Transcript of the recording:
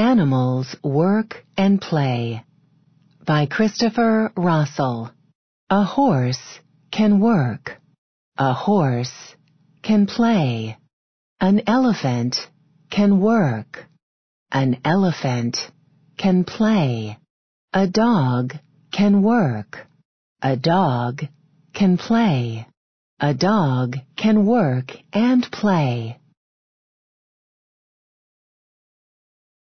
Animals Work and Play by Christopher Russell. A horse can work. A horse can play. An elephant can work. An elephant can play. A dog can work. A dog can play. A dog can work and play.